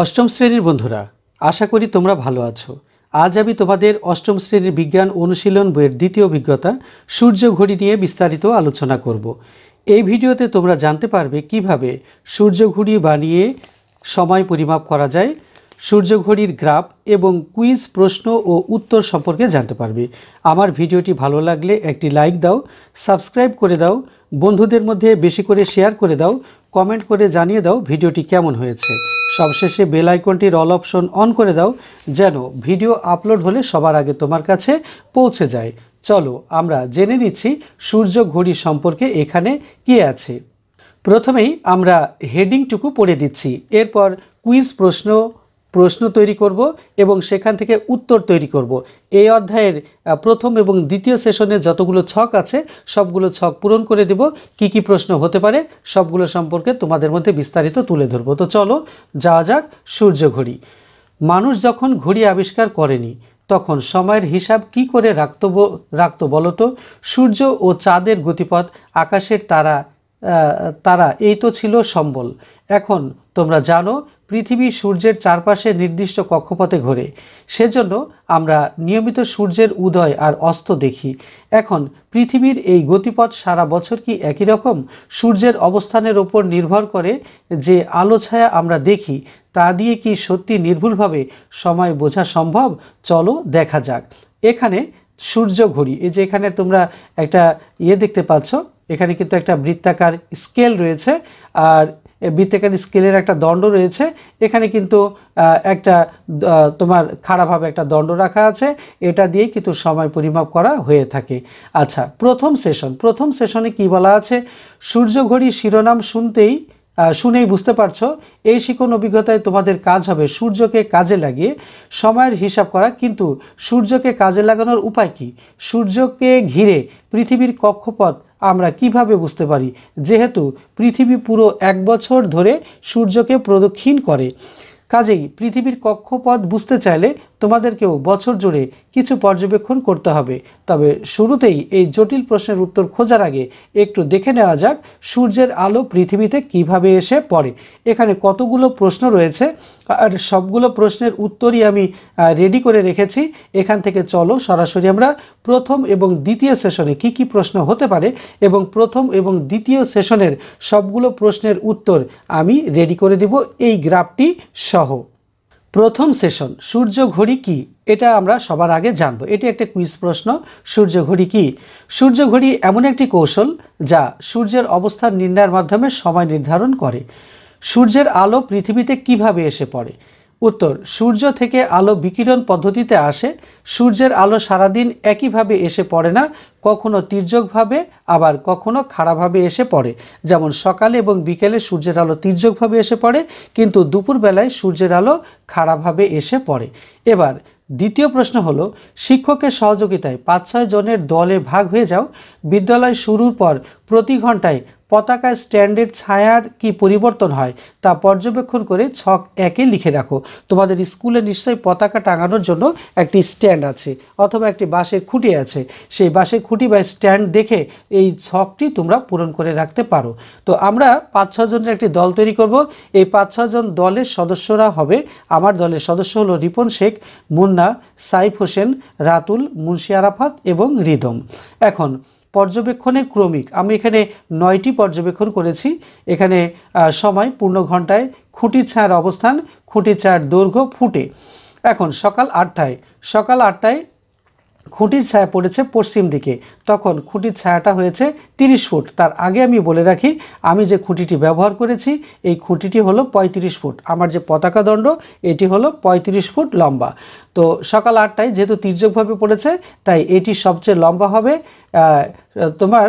অষ্টম শ্রেণীর বন্ধুরা আশা করি তোমরা ভালো আছো আজ আমি তোমাদের অষ্টম শ্রেণীর বিজ্ঞান অনুশীলন বইয়ের দ্বিতীয় অভিজ্ঞতা সূর্য ঘড়ি নিয়ে বিস্তারিত আলোচনা করব এই ভিডিওতে তোমরা জানতে পারবে কিভাবে সূর্য ঘড়ি বানিয়ে সময় পরিমাপ করা যায় সূর্য ঘড়ির গ্রাফ এবং কুইজ প্রশ্ন ও উত্তর সম্পর্কে জানতে পারবে আমার ভিডিওটি ভালো লাগলে একটি লাইক দাও সাবস্ক্রাইব করে দাও বন্ধুদের মধ্যে বেশি করে শেয়ার করে দাও কমেন্ট করে জানিয়ে দাও ভিডিওটি কেমন হয়েছে সবশেষে বেল আইকনটির অল অপশন অন করে দাও যেন ভিডিও আপলোড হলে সবার আগে তোমার কাছে পৌঁছে যায় চলো আমরা জেনে নিচ্ছি সূর্য ঘড়ি সম্পর্কে এখানে কি আছে প্রথমেই আমরা হেডিংটুকু পড়ে দিচ্ছি এরপর কুইজ প্রশ্ন প্রশ্ন তৈরি করব এবং সেখান থেকে উত্তর তৈরি করব। এই অধ্যায়ের প্রথম এবং দ্বিতীয় সেশনে যতগুলো ছক আছে সবগুলো ছক পূরণ করে দেব কি কি প্রশ্ন হতে পারে সবগুলো সম্পর্কে তোমাদের মধ্যে বিস্তারিত তুলে ধরব তো চলো যাওয়া যাক সূর্য ঘড়ি মানুষ যখন ঘড়ি আবিষ্কার করেনি তখন সময়ের হিসাব কি করে রাখত রাখত বলতো সূর্য ও চাঁদের গতিপথ আকাশের তারা তারা এই তো ছিল সম্বল এখন তোমরা জানো পৃথিবী সূর্যের চারপাশে নির্দিষ্ট কক্ষপথে ঘোরে সেজন্য আমরা নিয়মিত সূর্যের উদয় আর অস্ত দেখি এখন পৃথিবীর এই গতিপথ সারা বছর কি একই রকম সূর্যের অবস্থানের ওপর নির্ভর করে যে আলো ছায়া আমরা দেখি তা দিয়ে কি সত্যি নির্ভুলভাবে সময় বোঝা সম্ভব চলো দেখা যাক এখানে সূর্য ঘড়ি এই যে এখানে তোমরা একটা ইয়ে দেখতে পাচ্ছ এখানে কিন্তু একটা বৃত্তাকার স্কেল রয়েছে আর বৃত্তাকার স্কেলের একটা দণ্ড রয়েছে এখানে কিন্তু একটা তোমার খারাপভাবে একটা দণ্ড রাখা আছে এটা দিয়েই কিন্তু সময় পরিমাপ করা হয়ে থাকে আচ্ছা প্রথম সেশন প্রথম সেশনে কি বলা আছে সূর্য ঘড়ি শিরোনাম শুনতেই শুনেই বুঝতে পারছো এই শিকন অভিজ্ঞতায় তোমাদের কাজ হবে সূর্যকে কাজে লাগিয়ে সময়ের হিসাব করা কিন্তু সূর্যকে কাজে লাগানোর উপায় কি সূর্যকে ঘিরে পৃথিবীর কক্ষপথ আমরা কিভাবে বুঝতে পারি যেহেতু পৃথিবী পুরো এক বছর ধরে সূর্যকে প্রদক্ষিণ করে কাজেই পৃথিবীর কক্ষপথ বুঝতে চাইলে তোমাদেরকেও বছর জুড়ে কিছু পর্যবেক্ষণ করতে হবে তবে শুরুতেই এই জটিল প্রশ্নের উত্তর খোঁজার আগে একটু দেখে নেওয়া যাক সূর্যের আলো পৃথিবীতে কিভাবে এসে পড়ে এখানে কতগুলো প্রশ্ন রয়েছে আর সবগুলো প্রশ্নের উত্তরই আমি রেডি করে রেখেছি এখান থেকে চলো সরাসরি আমরা প্রথম এবং দ্বিতীয় সেশনে কি কি প্রশ্ন হতে পারে এবং প্রথম এবং দ্বিতীয় সেশনের সবগুলো প্রশ্নের উত্তর আমি রেডি করে দেব এই গ্রাফটি সহ প্রথম সেশন সূর্য ঘড়ি কি এটা আমরা সবার আগে জানবো এটি একটা কুইজ প্রশ্ন সূর্য ঘড়ি কি সূর্য ঘড়ি এমন একটি কৌশল যা সূর্যের অবস্থান নির্ণয়ের মাধ্যমে সময় নির্ধারণ করে সূর্যের আলো পৃথিবীতে কিভাবে এসে পড়ে উত্তর সূর্য থেকে আলো বিকিরণ পদ্ধতিতে আসে সূর্যের আলো সারাদিন একইভাবে এসে পড়ে না কখনো তির্যকভাবে আবার কখনো খাড়াভাবে এসে পড়ে যেমন সকালে এবং বিকেলে সূর্যের আলো তির্যকভাবে এসে পড়ে কিন্তু দুপুরবেলায় সূর্যের আলো খাড়াভাবে এসে পড়ে এবার দ্বিতীয় প্রশ্ন হলো শিক্ষকের সহযোগিতায় পাঁচ ছয় জনের দলে ভাগ হয়ে যাও বিদ্যালয় শুরুর পর প্রতি ঘন্টায় পতাকা স্ট্যান্ডের ছায়ার কি পরিবর্তন হয় তা পর্যবেক্ষণ করে ছক একে লিখে রাখো তোমাদের স্কুলে নিশ্চয়ই পতাকা টাঙানোর জন্য একটি স্ট্যান্ড আছে অথবা একটি বাঁশের খুঁটি আছে সেই বাঁশের খুঁটি বা স্ট্যান্ড দেখে এই ছকটি তোমরা পূরণ করে রাখতে পারো তো আমরা পাঁচ ছজনের একটি দল তৈরি করব এই পাঁচ ছজন দলের সদস্যরা হবে আমার দলের সদস্য হলো রিপন শেখ মুন্না সাইফ হোসেন রাতুল মুন্সি আরাফাত এবং রিদম এখন পর্যবেক্ষণের ক্রমিক আমি এখানে নয়টি পর্যবেক্ষণ করেছি এখানে সময় পূর্ণ ঘন্টায় খুঁটি ছায়ার অবস্থান খুঁটি ছায়ার দৈর্ঘ্য ফুটে এখন সকাল আটটায় সকাল আটটায় খুঁটির ছায়া পড়েছে পশ্চিম দিকে তখন খুঁটির ছায়াটা হয়েছে 30 ফুট তার আগে আমি বলে রাখি আমি যে খুঁটিটি ব্যবহার করেছি এই খুঁটিটি হলো ৩৫ ফুট আমার যে পতাকা দণ্ড এটি হলো ৩৫ ফুট লম্বা তো সকাল আটটায় যেহেতু তির্যকভাবে পড়েছে তাই এটি সবচেয়ে লম্বা হবে তোমার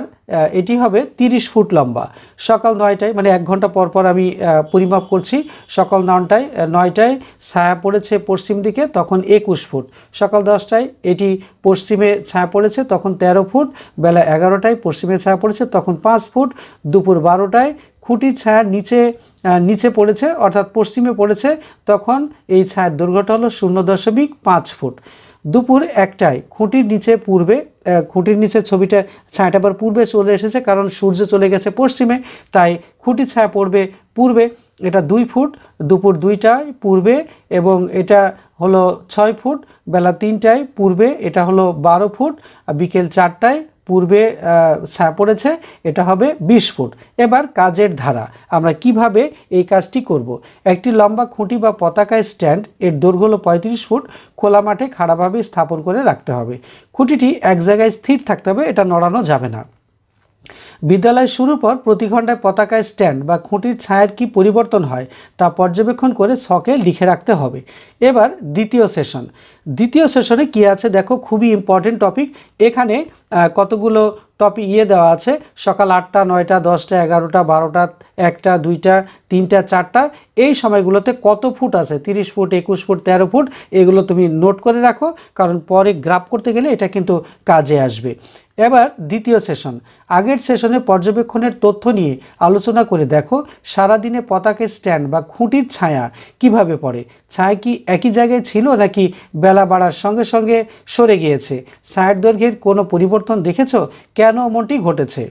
এটি হবে 30 ফুট লম্বা সকাল নয়টায় মানে এক ঘন্টা পর পর আমি পরিমাপ করছি সকাল নটায় নয়টায় ছায়া পড়েছে পশ্চিম দিকে তখন একুশ ফুট সকাল দশটায় এটি পশ্চিমে ছায়া পড়েছে তখন ১৩ ফুট বেলা এগারোটায় পশ্চিমে ছায়া পড়েছে তখন পাঁচ ফুট দুপুর বারোটায় খুঁটির ছায়ার নিচে নিচে পড়েছে অর্থাৎ পশ্চিমে পড়েছে তখন এই ছায়ার দুর্ঘটনা হলো শূন্য দশমিক পাঁচ ফুট দুপুর একটায় খুঁটির নিচে পূর্বে খুঁটির নিচে ছবিটা ছায়াটা আবার পূর্বে চলে এসেছে কারণ সূর্য চলে গেছে পশ্চিমে তাই খুঁটির ছায়া পড়বে পূর্বে এটা দুই ফুট দুপুর দুইটায় পূর্বে এবং এটা হলো ছয় ফুট বেলা তিনটায় পূর্বে এটা হলো বারো ফুট বিকেল চারটায় পূর্বে সা পড়েছে এটা হবে বিশ ফুট এবার কাজের ধারা আমরা কিভাবে এই কাজটি করব। একটি লম্বা খুঁটি বা পতাকায় স্ট্যান্ড এর দৈর্ঘ্য হলো পঁয়ত্রিশ ফুট খোলা মাঠে খাড়াভাবে স্থাপন করে রাখতে হবে খুঁটিটি এক জায়গায় স্থির থাকতে হবে এটা নড়ানো যাবে না বিদ্যালয় শুরুর পর প্রতি ঘন্টায় পতাকায় স্ট্যান্ড বা খুঁটির ছায়ের কি পরিবর্তন হয় তা পর্যবেক্ষণ করে শখে লিখে রাখতে হবে এবার দ্বিতীয় সেশন দ্বিতীয় সেশনে কি আছে দেখো খুবই ইম্পর্টেন্ট টপিক এখানে কতগুলো টপিক ইয়ে দেওয়া আছে সকাল আটটা নয়টা দশটা এগারোটা বারোটা একটা দুইটা তিনটা চারটা এই সময়গুলোতে কত ফুট আছে তিরিশ ফুট একুশ ফুট তেরো ফুট এগুলো তুমি নোট করে রাখো কারণ পরে গ্রাফ করতে গেলে এটা কিন্তু কাজে আসবে এবার দ্বিতীয় সেশন আগের সেশনে পর্যবেক্ষণের তথ্য নিয়ে আলোচনা করে দেখো সারাদিনে পতাকের স্ট্যান্ড বা খুঁটির ছায়া কিভাবে পড়ে ছায়া কি একই জায়গায় ছিল নাকি বেলা বাড়ার সঙ্গে সঙ্গে সরে গিয়েছে সায়ের দৈর্ঘ্যের কোনো পরিবর্তন দেখেছ কেন এমনটি ঘটেছে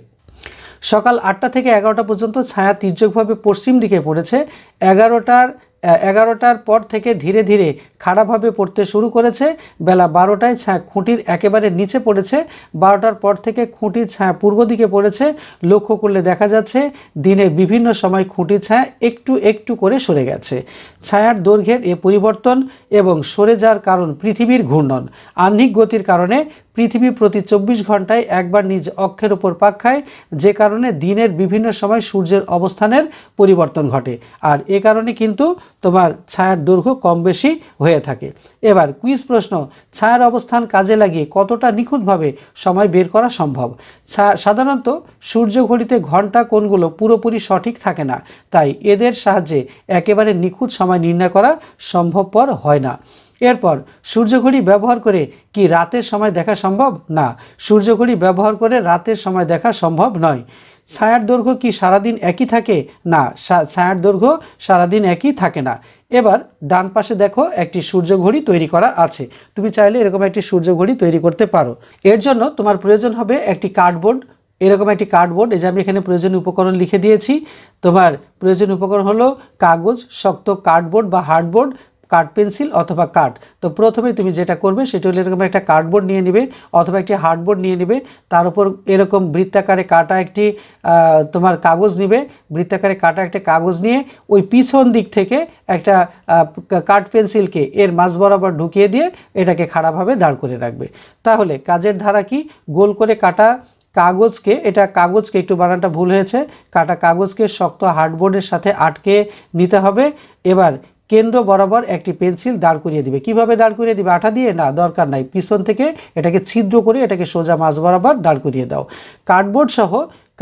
সকাল আটটা থেকে এগারোটা পর্যন্ত ছায়া তির্যকভাবে পশ্চিম দিকে পড়েছে এগারোটার এগারোটার পর থেকে ধীরে ধীরে খারাপভাবে পড়তে শুরু করেছে বেলা বারোটায় ছায়া খুঁটির একেবারে নিচে পড়েছে বারোটার পর থেকে খুঁটির ছায়া পূর্ব দিকে পড়েছে লক্ষ্য করলে দেখা যাচ্ছে দিনের বিভিন্ন সময় খুঁটির ছায়া একটু একটু করে সরে গেছে ছায়ার দৈর্ঘ্যের এ পরিবর্তন এবং সরে যাওয়ার কারণ পৃথিবীর ঘূর্ণন আহ্নিক গতির কারণে পৃথিবী প্রতি চব্বিশ ঘন্টায় একবার নিজ অক্ষের ওপর পাক খায় যে কারণে দিনের বিভিন্ন সময় সূর্যের অবস্থানের পরিবর্তন ঘটে আর এ কারণে কিন্তু তোমার ছায়ার দৈর্ঘ্য কম বেশি হয়ে থাকে এবার কুইজ প্রশ্ন ছায়ার অবস্থান কাজে লাগিয়ে কতটা নিখুঁতভাবে সময় বের করা সম্ভব সাধারণত সূর্য ঘড়িতে ঘন্টা কোনগুলো পুরোপুরি সঠিক থাকে না তাই এদের সাহায্যে একেবারে নিখুঁত সময় নির্ণয় করা সম্ভবপর হয় না এরপর সূর্যঘড়ি ব্যবহার করে কি রাতের সময় দেখা সম্ভব না সূর্যঘড়ি ব্যবহার করে রাতের সময় দেখা সম্ভব নয় ছায়ার দৈর্ঘ্য কি সারাদিন একই থাকে না ছায়ার দৈর্ঘ্য সারাদিন একই থাকে না এবার ডান পাশে দেখো একটি সূর্যঘড়ি তৈরি করা আছে তুমি চাইলে এরকম একটি সূর্যঘড়ি তৈরি করতে পারো এর জন্য তোমার প্রয়োজন হবে একটি কার্ডবোর্ড এরকম একটি কার্ডবোর্ড এই যে আমি এখানে প্রয়োজনীয় উপকরণ লিখে দিয়েছি তোমার প্রয়োজনীয় উপকরণ হলো কাগজ শক্ত কার্ডবোর্ড বা হার্ডবোর্ড কাঠ পেন্সিল অথবা কাঠ তো প্রথমে তুমি যেটা করবে সেটা হলো এরকম একটা কার্ডবোর্ড নিয়ে নেবে অথবা একটি হার্ডবোর্ড নিয়ে নেবে তার উপর এরকম বৃত্তাকারে কাটা একটি তোমার কাগজ নেবে বৃত্তাকারে কাটা একটা কাগজ নিয়ে ওই পিছন দিক থেকে একটা কাঠ পেন্সিলকে এর মাঝ বরাবর ঢুকিয়ে দিয়ে এটাকে খারাপভাবে দাঁড় করে রাখবে তাহলে কাজের ধারা কি গোল করে কাটা কাগজকে এটা কাগজকে একটু বানানটা ভুল হয়েছে কাটা কাগজকে শক্ত হার্ডবোর্ডের সাথে আটকে নিতে হবে এবার কেন্দ্র বরাবর একটি পেন্সিল দাঁড় করিয়ে দিবে কিভাবে দাঁড় করিয়ে দিবে আঠা দিয়ে না দরকার নাই পিছন থেকে এটাকে ছিদ্র করে এটাকে সোজা মাছ বরাবর দাঁড় করিয়ে দাও কার্ডবোর্ড সহ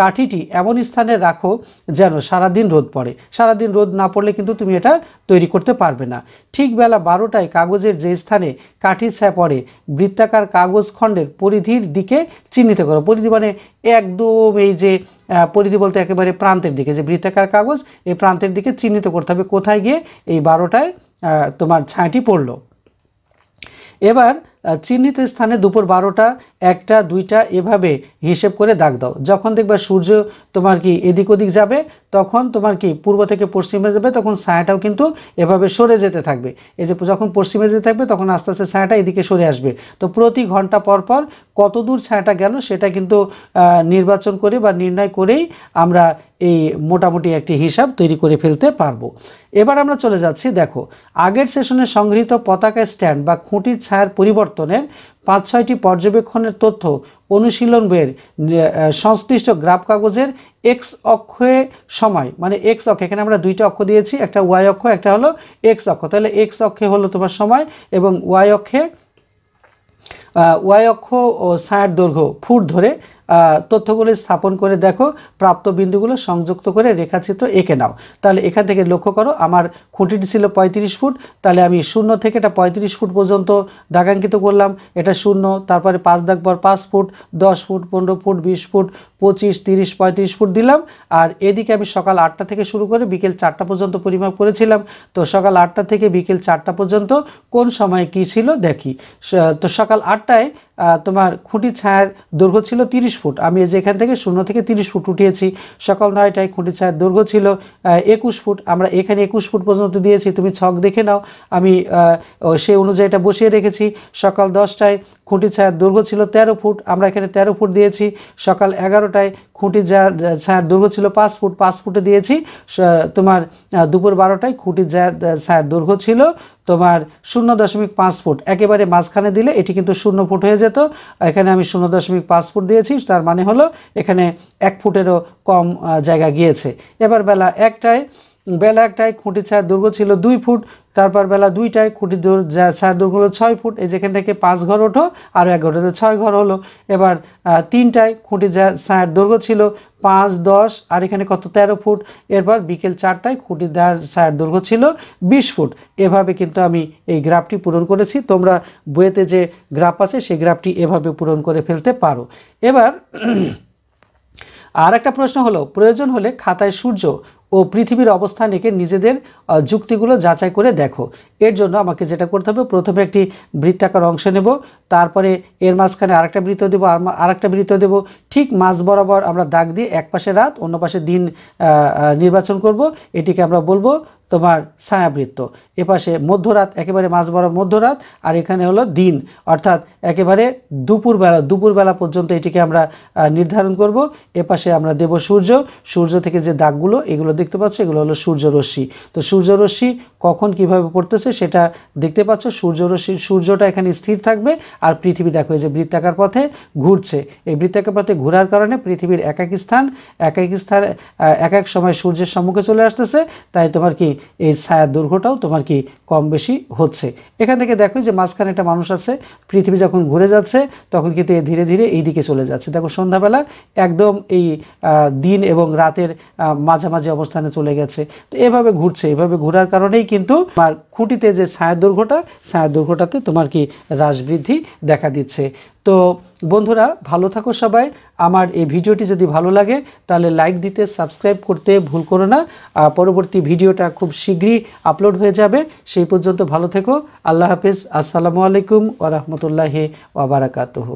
কাঠিটি এমন স্থানে রাখো যেন সারাদিন রোদ পড়ে সারাদিন রোদ না পড়লে কিন্তু তুমি এটা তৈরি করতে পারবে না ঠিক বেলা বারোটায় কাগজের যে স্থানে কাঠি ছায় পড়ে বৃত্তাকার কাগজ খণ্ডের পরিধির দিকে চিহ্নিত করো পরিধি মানে একদম এই যে পরিধি বলতে একেবারে প্রান্তের দিকে যে বৃত্তাকার কাগজ এই প্রান্তের দিকে চিহ্নিত করতে হবে কোথায় গিয়ে এই বারোটায় তোমার ছাঁটি পড়লো এবার চিহ্নিত স্থানে দুপুর বারোটা একটা দুইটা এভাবে হিসেব করে দাগ দাও যখন দেখবা সূর্য তোমার কি এদিক ওদিক যাবে তখন তোমার কি পূর্ব থেকে পশ্চিমে যাবে তখন ছায়াটাও কিন্তু এভাবে সরে যেতে থাকবে এই যে যখন পশ্চিমে যেতে থাকবে তখন আস্তে আস্তে ছায়াটা এদিকে সরে আসবে তো প্রতি ঘন্টা পর পর কত দূর ছায়াটা গেল সেটা কিন্তু নির্বাচন করে বা নির্ণয় করেই আমরা এই মোটামুটি একটি হিসাব তৈরি করে ফেলতে পারবো এবার আমরা চলে যাচ্ছি দেখো আগের সেশনে সংগৃহীত পতাকা স্ট্যান্ড বা খুঁটির ছায়ার পরিবর্তন পরিবর্তনের পাঁচ ছয়টি পর্যবেক্ষণের তথ্য অনুশীলন বইয়ের সংশ্লিষ্ট গ্রাফ কাগজের এক্স অক্ষে সময় মানে এক্স অক্ষ এখানে আমরা দুইটা অক্ষ দিয়েছি একটা ওয়াই অক্ষ একটা হলো এক্স অক্ষ তাহলে এক্স অক্ষে হলো তোমার সময় এবং ওয়াই অক্ষে ওয়াই অক্ষ ও ছায়ার দৈর্ঘ্য ফুট ধরে তথ্যগুলি স্থাপন করে দেখো প্রাপ্ত বিন্দুগুলো সংযুক্ত করে রেখাচিত্র এঁকে নাও তাহলে এখান থেকে লক্ষ্য করো আমার খুঁটিটি ছিল ৩৫ ফুট তাহলে আমি শূন্য থেকে এটা ৩৫ ফুট পর্যন্ত দাগাঙ্কিত করলাম এটা শূন্য তারপরে পাঁচ দাগ পর পাঁচ ফুট দশ ফুট পনেরো ফুট বিশ ফুট পঁচিশ তিরিশ পঁয়ত্রিশ ফুট দিলাম আর এদিকে আমি সকাল আটটা থেকে শুরু করে বিকেল চারটা পর্যন্ত পরিমাপ করেছিলাম তো সকাল আটটা থেকে বিকেল চারটা পর্যন্ত কোন সময় কি ছিল দেখি তো সকাল আটটায় তোমার খুঁটি ছায়ার দৈর্ঘ্য ছিল তিরিশ ফুট আমি যেখান থেকে শূন্য থেকে তিরিশ ফুট উঠিয়েছি সকাল নয়টায় খুঁটি ছায়ের দৈর্ঘ্য ছিল একুশ ফুট আমরা এখানে একুশ ফুট পর্যন্ত দিয়েছি তুমি ছক দেখে নাও আমি সেই অনুযায়ী এটা বসিয়ে রেখেছি সকাল দশটায় খুঁটি ছায়ার দৈর্ঘ্য ছিল ১৩ ফুট আমরা এখানে ১৩ ফুট দিয়েছি সকাল এগারোটায় খুঁটি ছায়ের দৈর্ঘ্য ছিল পাঁচ ফুট পাঁচ ফুটে দিয়েছি তোমার দুপুর বারোটায় খুঁটির ছায়ের দৈর্ঘ্য ছিল তোমার শূন্য দশমিক পাঁচ ফুট একেবারে মাঝখানে দিলে এটি কিন্তু শূন্য ফুট হয়ে যেত এখানে আমি শূন্য দশমিক পাঁচ ফুট দিয়েছি তার মানে হলো এখানে এক ফুটেরও কম জায়গা গিয়েছে এবার বেলা একটায় বেলা একটায় খুঁটির ছায়ার দুর্গ ছিল দুই ফুট তারপর বেলা দুইটায় খুঁটির ছায়ার দুর্গ হলো ছয় ফুট এই যেখান থেকে পাঁচ ঘর ওঠো আর এক ঘর ছয় ঘর হলো এবার তিনটায় খুঁটির ছায়ার দুর্গ ছিল পাঁচ দশ আর এখানে কত তেরো ফুট এরপর বিকেল চারটায় খুঁটির ছায়ার দুর্গ ছিল বিশ ফুট এভাবে কিন্তু আমি এই গ্রাফটি পূরণ করেছি তোমরা বইয়েতে যে গ্রাফ আছে সেই গ্রাফটি এভাবে পূরণ করে ফেলতে পারো এবার আর একটা প্রশ্ন হলো প্রয়োজন হলে খাতায় সূর্য ও পৃথিবীর অবস্থান এঁকে নিজেদের যুক্তিগুলো যাচাই করে দেখো এর জন্য আমাকে যেটা করতে হবে প্রথমে একটি বৃত্তাকার অংশ নেব তারপরে এর মাঝখানে আরেকটা বৃত্ত দেবো আরেকটা বৃত্ত দেবো ঠিক মাঝ বরাবর আমরা দাগ দিয়ে এক পাশে রাত অন্য পাশে দিন নির্বাচন করব এটিকে আমরা বলবো তোমার ছায়াবৃত্ত এপাশে মধ্যরাত একেবারে মাঝ বরাবর মধ্যরাত আর এখানে হলো দিন অর্থাৎ একেবারে দুপুরবেলা দুপুরবেলা পর্যন্ত এটিকে আমরা নির্ধারণ করব এপাশে আমরা দেব সূর্য সূর্য থেকে যে দাগগুলো এগুলো দেখতে পাচ্ছ এগুলো হলো সূর্যরশ্মি তো সূর্যরশ্মি কখন কিভাবে পড়তেছে সেটা দেখতে পাচ্ছ সূর্যরশ্মির সূর্যটা এখানে স্থির থাকবে আর পৃথিবী দেখো যে বৃত্তাকার পথে ঘুরছে এই বৃত্তাকার পথে ঘোরার কারণে পৃথিবীর এক এক স্থান এক এক স্থান এক এক সময় সূর্যের সম্মুখে চলে আসতেছে তাই তোমার কি এই ছায়া দুর্ঘটাও তোমার কি কম বেশি হচ্ছে এখান থেকে দেখো যে মাঝখানে একটা মানুষ আছে পৃথিবী যখন ঘুরে যাচ্ছে তখন কিন্তু এ ধীরে ধীরে এই দিকে চলে যাচ্ছে দেখো সন্ধ্যাবেলা একদম এই দিন এবং রাতের মাঝামাঝি অবস্থানে চলে গেছে তো এভাবে ঘুরছে এভাবে ঘোরার কারণেই কিন্তু খুঁটিতে যে ছায়া দুর্ঘটা ছায়া দুর্ঘটাতে তোমার কি হ্রাস বৃদ্ধি দেখা দিচ্ছে তো বন্ধুরা ভালো থাকো সবাই আমার এই ভিডিওটি যদি ভালো লাগে তাহলে লাইক দিতে সাবস্ক্রাইব করতে ভুল করো না পরবর্তী ভিডিওটা খুব শীঘ্রই আপলোড হয়ে যাবে সেই পর্যন্ত ভালো থেকো আল্লাহ হাফিজ আসসালামু আলাইকুম ওরহমতুল্লাহি ওবরাকাতহ